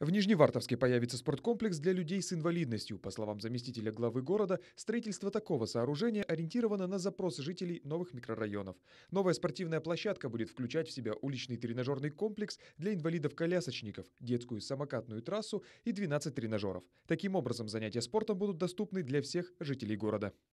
В Нижневартовске появится спорткомплекс для людей с инвалидностью. По словам заместителя главы города, строительство такого сооружения ориентировано на запросы жителей новых микрорайонов. Новая спортивная площадка будет включать в себя уличный тренажерный комплекс для инвалидов-колясочников, детскую самокатную трассу и 12 тренажеров. Таким образом, занятия спортом будут доступны для всех жителей города.